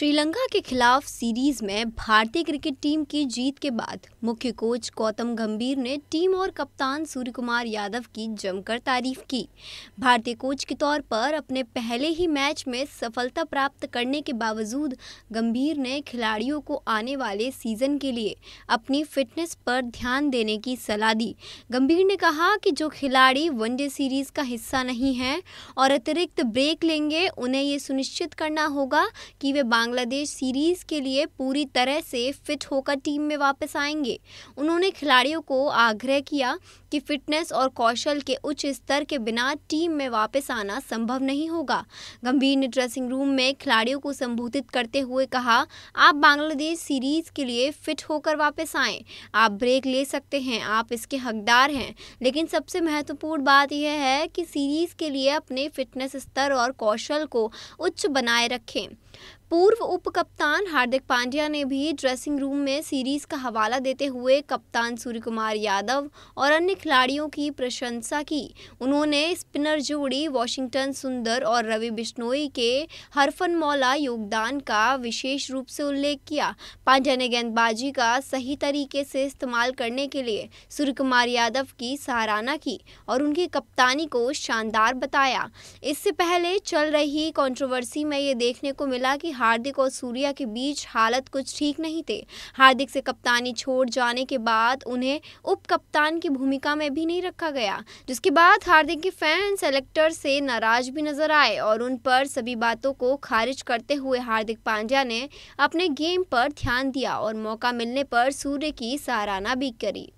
श्रीलंका के खिलाफ सीरीज में भारतीय क्रिकेट टीम की जीत के बाद मुख्य कोच गौतम गंभीर ने टीम और कप्तान सूर्य कुमार यादव की जमकर तारीफ की भारतीय कोच के तौर पर अपने पहले ही मैच में सफलता प्राप्त करने के बावजूद गंभीर ने खिलाड़ियों को आने वाले सीजन के लिए अपनी फिटनेस पर ध्यान देने की सलाह दी गंभीर ने कहा कि जो खिलाड़ी वनडे सीरीज का हिस्सा नहीं है और अतिरिक्त ब्रेक लेंगे उन्हें ये सुनिश्चित करना होगा कि वे बांग बांग्लादेश सीरीज़ के लिए पूरी तरह से फिट होकर टीम में वापस आएंगे उन्होंने खिलाड़ियों को आग्रह किया कि फिटनेस और कौशल के उच्च स्तर के बिना टीम में वापस आना संभव नहीं होगा गंभीर ने ड्रेसिंग रूम में खिलाड़ियों को संबोधित करते हुए कहा आप बांग्लादेश सीरीज़ के लिए फिट होकर वापस आए आप ब्रेक ले सकते हैं आप इसके हकदार हैं लेकिन सबसे महत्वपूर्ण बात यह है कि सीरीज़ के लिए अपने फिटनेस स्तर और कौशल को उच्च बनाए रखें पूर्व उप कप्तान हार्दिक पांड्या ने भी ड्रेसिंग रूम में सीरीज का हवाला देते हुए कप्तान सूर्य कुमार यादव और अन्य खिलाड़ियों की प्रशंसा की उन्होंने स्पिनर जोड़ी वॉशिंगटन सुंदर और रवि बिश्नोई के हरफन मौला योगदान का विशेष रूप से उल्लेख किया पांड्या ने गेंदबाजी का सही तरीके से इस्तेमाल करने के लिए सूर्य कुमार यादव की सराहना की और उनकी कप्तानी को शानदार बताया इससे पहले चल रही कॉन्ट्रोवर्सी में ये देखने को मिला मिला कि हार्दिक और सूर्या के बीच हालत कुछ ठीक नहीं थे हार्दिक से कप्तानी छोड़ जाने के बाद उन्हें उप कप्तान की भूमिका में भी नहीं रखा गया जिसके बाद हार्दिक के फैन सेलेक्टर से नाराज भी नजर आए और उन पर सभी बातों को खारिज करते हुए हार्दिक पांड्या ने अपने गेम पर ध्यान दिया और मौका मिलने पर सूर्य की सराहना भी करी